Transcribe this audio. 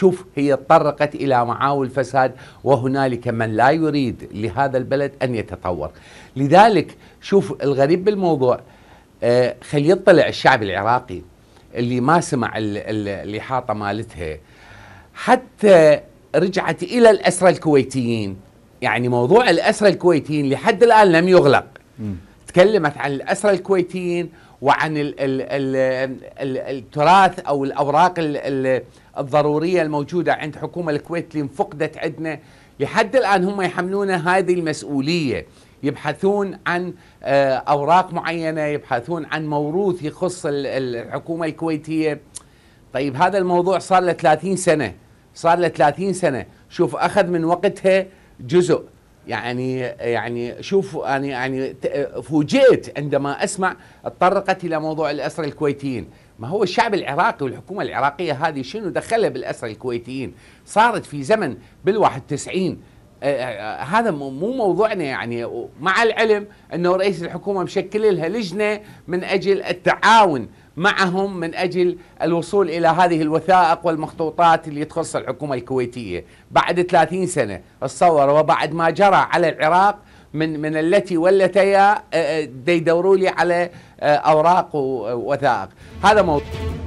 شوف هي تطرقت إلى معاول فساد وهنالك من لا يريد لهذا البلد أن يتطور لذلك شوف الغريب بالموضوع آه خلي يطلع الشعب العراقي اللي ما سمع الإحاطة مالتها حتى رجعت إلى الأسرى الكويتيين يعني موضوع الأسرى الكويتيين لحد الآن لم يغلق م. تكلمت عن الأسرى الكويتيين وعن ال ال ال الـ التراث أو الأوراق الـ الـ الضرورية الموجودة عند حكومة الكويت اللي انفقدت عندنا لحد الآن هم يحملون هذه المسؤولية يبحثون عن آه، أوراق معينة يبحثون عن موروث يخص الحكومة الكويتية طيب هذا الموضوع صار له 30 سنة صار له 30 سنة شوف أخذ من وقتها جزء يعني يعني شوف انا يعني, يعني فوجئت عندما اسمع تطرقت الى موضوع الاسرى الكويتيين، ما هو الشعب العراقي والحكومه العراقيه هذه شنو دخلها بالاسرى الكويتيين؟ صارت في زمن بال 91 آه، آه، هذا مو موضوعنا يعني مع العلم انه رئيس الحكومه مشكل لها لجنه من اجل التعاون معهم من أجل الوصول إلى هذه الوثائق والمخطوطات اللي تخص الحكومة الكويتية بعد 30 سنة تصور وبعد ما جرى على العراق من من التي والتي آه، آه، يدوروا لي على آه، أوراق ووثائق هذا موضوع